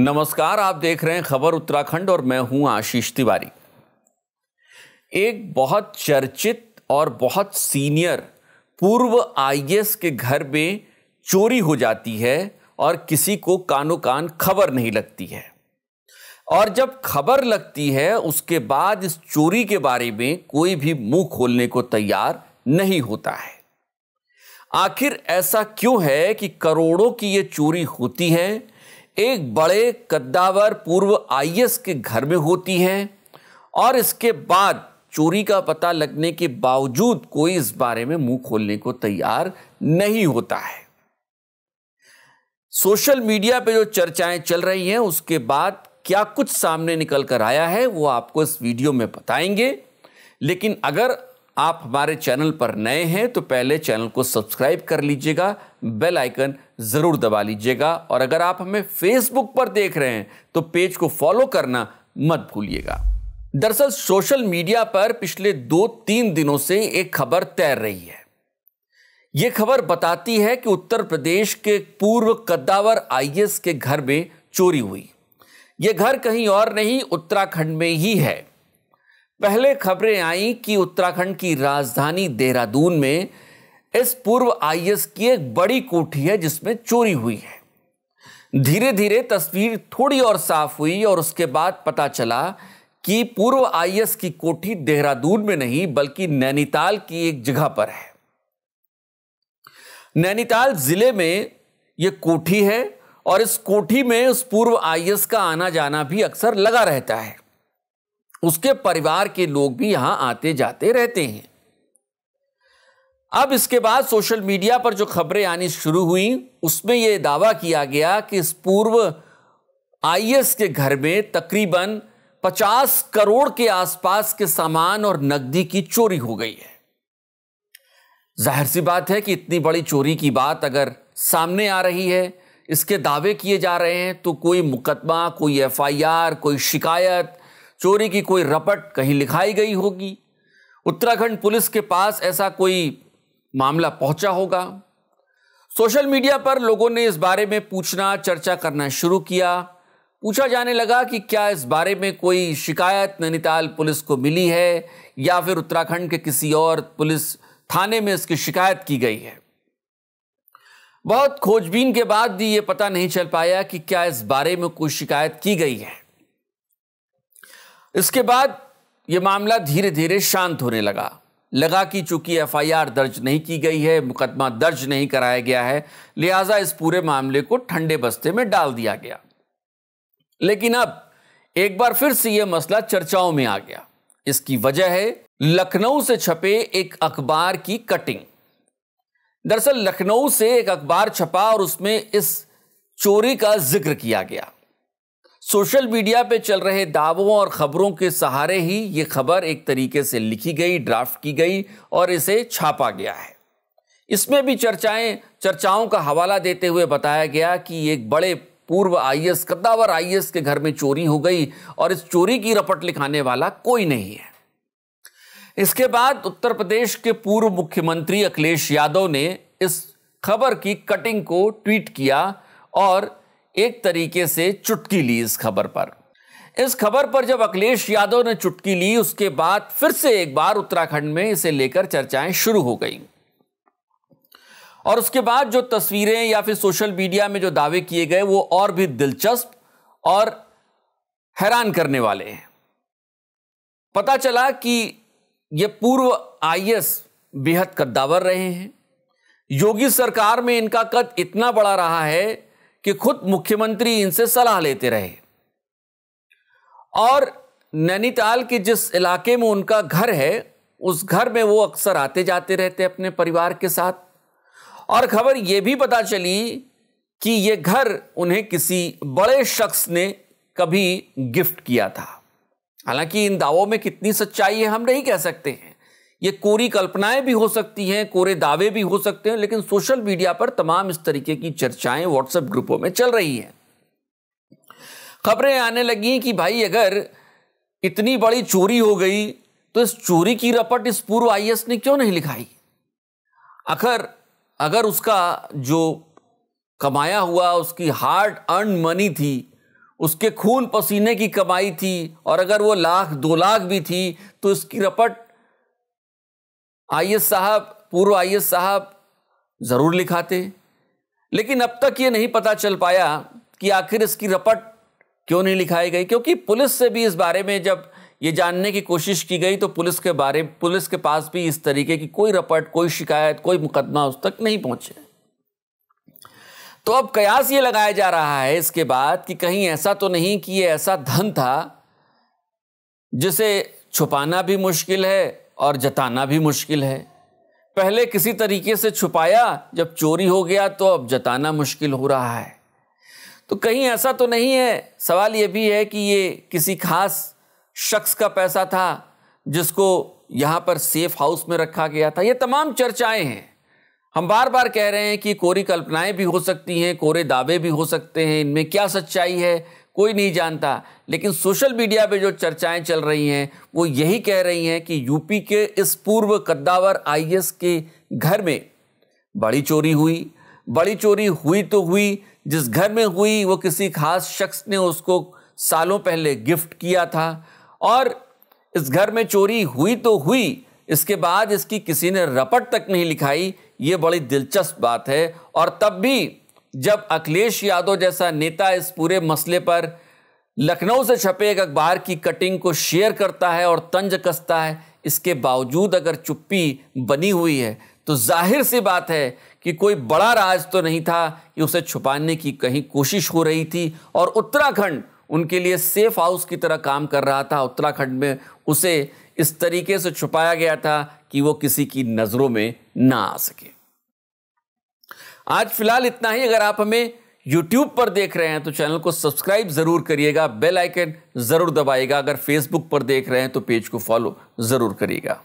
नमस्कार आप देख रहे हैं खबर उत्तराखंड और मैं हूं आशीष तिवारी एक बहुत चर्चित और बहुत सीनियर पूर्व आईएएस के घर में चोरी हो जाती है और किसी को कानो कान खबर नहीं लगती है और जब खबर लगती है उसके बाद इस चोरी के बारे में कोई भी मुंह खोलने को तैयार नहीं होता है आखिर ऐसा क्यों है कि करोड़ों की यह चोरी होती है एक बड़े कद्दावर पूर्व आईएस के घर में होती है और इसके बाद चोरी का पता लगने के बावजूद कोई इस बारे में मुंह खोलने को तैयार नहीं होता है सोशल मीडिया पे जो चर्चाएं चल रही हैं उसके बाद क्या कुछ सामने निकल कर आया है वो आपको इस वीडियो में बताएंगे लेकिन अगर आप हमारे चैनल पर नए हैं तो पहले चैनल को सब्सक्राइब कर लीजिएगा बेल आइकन ज़रूर दबा लीजिएगा और अगर आप हमें फेसबुक पर देख रहे हैं तो पेज को फॉलो करना मत भूलिएगा दरअसल सोशल मीडिया पर पिछले दो तीन दिनों से एक खबर तैर रही है यह खबर बताती है कि उत्तर प्रदेश के पूर्व कद्दावर आईएएस के घर में चोरी हुई यह घर कहीं और नहीं उत्तराखंड में ही है पहले खबरें आई कि उत्तराखंड की राजधानी देहरादून में इस पूर्व आईएस की एक बड़ी कोठी है जिसमें चोरी हुई है धीरे धीरे तस्वीर थोड़ी और साफ हुई और उसके बाद पता चला कि पूर्व आईएस की कोठी देहरादून में नहीं बल्कि नैनीताल की एक जगह पर है नैनीताल जिले में यह कोठी है और इस कोठी में उस पूर्व आईएस का आना जाना भी अक्सर लगा रहता है उसके परिवार के लोग भी यहां आते जाते रहते हैं अब इसके बाद सोशल मीडिया पर जो खबरें आनी शुरू हुई उसमें यह दावा किया गया कि इस पूर्व आईएस के घर में तकरीबन 50 करोड़ के आसपास के सामान और नकदी की चोरी हो गई है जाहिर सी बात है कि इतनी बड़ी चोरी की बात अगर सामने आ रही है इसके दावे किए जा रहे हैं तो कोई मुकदमा कोई एफआईआर कोई शिकायत चोरी की कोई रपट कहीं लिखाई गई होगी उत्तराखंड पुलिस के पास ऐसा कोई मामला पहुंचा होगा सोशल मीडिया पर लोगों ने इस बारे में पूछना चर्चा करना शुरू किया पूछा जाने लगा कि क्या इस बारे में कोई शिकायत नैनीताल पुलिस को मिली है या फिर उत्तराखंड के किसी और पुलिस थाने में इसकी शिकायत की गई है बहुत खोजबीन के बाद भी ये पता नहीं चल पाया कि क्या इस बारे में कोई शिकायत की गई है इसके बाद यह मामला धीरे धीरे शांत होने लगा लगा कि चूंकि एफ दर्ज नहीं की गई है मुकदमा दर्ज नहीं कराया गया है लिहाजा इस पूरे मामले को ठंडे बस्ते में डाल दिया गया लेकिन अब एक बार फिर से यह मसला चर्चाओं में आ गया इसकी वजह है लखनऊ से छपे एक अखबार की कटिंग दरअसल लखनऊ से एक अखबार छपा और उसमें इस चोरी का जिक्र किया गया सोशल मीडिया पे चल रहे दावों और खबरों के सहारे ही ये खबर एक तरीके से लिखी गई ड्राफ्ट की गई और इसे छापा गया है इसमें भी चर्चाएं चर्चाओं का हवाला देते हुए बताया गया कि एक बड़े पूर्व आईएएस कद्दावर आईएएस के घर में चोरी हो गई और इस चोरी की रपट लिखाने वाला कोई नहीं है इसके बाद उत्तर प्रदेश के पूर्व मुख्यमंत्री अखिलेश यादव ने इस खबर की कटिंग को ट्वीट किया और एक तरीके से चुटकी ली इस खबर पर इस खबर पर जब अखिलेश यादव ने चुटकी ली उसके बाद फिर से एक बार उत्तराखंड में इसे लेकर चर्चाएं शुरू हो गई और उसके बाद जो तस्वीरें या फिर सोशल मीडिया में जो दावे किए गए वो और भी दिलचस्प और हैरान करने वाले हैं पता चला कि ये पूर्व आईएएस बेहद कद्दावर रहे हैं योगी सरकार में इनका कद इतना बड़ा रहा है कि खुद मुख्यमंत्री इनसे सलाह लेते रहे और नैनीताल के जिस इलाके में उनका घर है उस घर में वो अक्सर आते जाते रहते अपने परिवार के साथ और खबर ये भी पता चली कि ये घर उन्हें किसी बड़े शख्स ने कभी गिफ्ट किया था हालांकि इन दावों में कितनी सच्चाई है हम नहीं कह सकते हैं ये कोरी कल्पनाएं भी हो सकती हैं कोरे दावे भी हो सकते हैं लेकिन सोशल मीडिया पर तमाम इस तरीके की चर्चाएं व्हाट्सएप ग्रुपों में चल रही हैं खबरें आने लगी कि भाई अगर इतनी बड़ी चोरी हो गई तो इस चोरी की रपट इस पूर्व आई ने क्यों नहीं लिखाई आखिर अगर उसका जो कमाया हुआ उसकी हार्ड अर्न मनी थी उसके खून पसीने की कमाई थी और अगर वो लाख दो लाख भी थी तो इसकी रपट आई साहब पूर्व आई साहब ज़रूर लिखाते लेकिन अब तक ये नहीं पता चल पाया कि आखिर इसकी रपट क्यों नहीं लिखाई गई क्योंकि पुलिस से भी इस बारे में जब ये जानने की कोशिश की गई तो पुलिस के बारे पुलिस के पास भी इस तरीके की कोई रपट कोई शिकायत कोई मुकदमा उस तक नहीं पहुंचे तो अब कयास ये लगाया जा रहा है इसके बाद कि कहीं ऐसा तो नहीं कि ये ऐसा धन था जिसे छुपाना भी मुश्किल है और जताना भी मुश्किल है पहले किसी तरीके से छुपाया जब चोरी हो गया तो अब जताना मुश्किल हो रहा है तो कहीं ऐसा तो नहीं है सवाल ये भी है कि ये किसी खास शख्स का पैसा था जिसको यहाँ पर सेफ हाउस में रखा गया था ये तमाम चर्चाएं हैं हम बार बार कह रहे हैं कि कोरी कल्पनाएं भी हो सकती हैं कोरे दावे भी हो सकते हैं इनमें क्या सच्चाई है कोई नहीं जानता लेकिन सोशल मीडिया पे जो चर्चाएं चल रही हैं वो यही कह रही हैं कि यूपी के इस पूर्व कद्दावर आईएएस के घर में बड़ी चोरी हुई बड़ी चोरी हुई तो हुई जिस घर में हुई वो किसी खास शख्स ने उसको सालों पहले गिफ्ट किया था और इस घर में चोरी हुई तो हुई इसके बाद इसकी किसी ने रपट तक नहीं लिखाई ये बड़ी दिलचस्प बात है और तब भी जब अखिलेश यादव जैसा नेता इस पूरे मसले पर लखनऊ से छपे एक अखबार की कटिंग को शेयर करता है और तंज कसता है इसके बावजूद अगर चुप्पी बनी हुई है तो जाहिर सी बात है कि कोई बड़ा राज तो नहीं था कि उसे छुपाने की कहीं कोशिश हो रही थी और उत्तराखंड उनके लिए सेफ हाउस की तरह काम कर रहा था उत्तराखंड में उसे इस तरीके से छुपाया गया था कि वो किसी की नज़रों में ना आ सके आज फिलहाल इतना ही अगर आप हमें यूट्यूब पर देख रहे हैं तो चैनल को सब्सक्राइब ज़रूर करिएगा बेल आइकन ज़रूर दबाइएगा अगर फेसबुक पर देख रहे हैं तो पेज को फॉलो ज़रूर करिएगा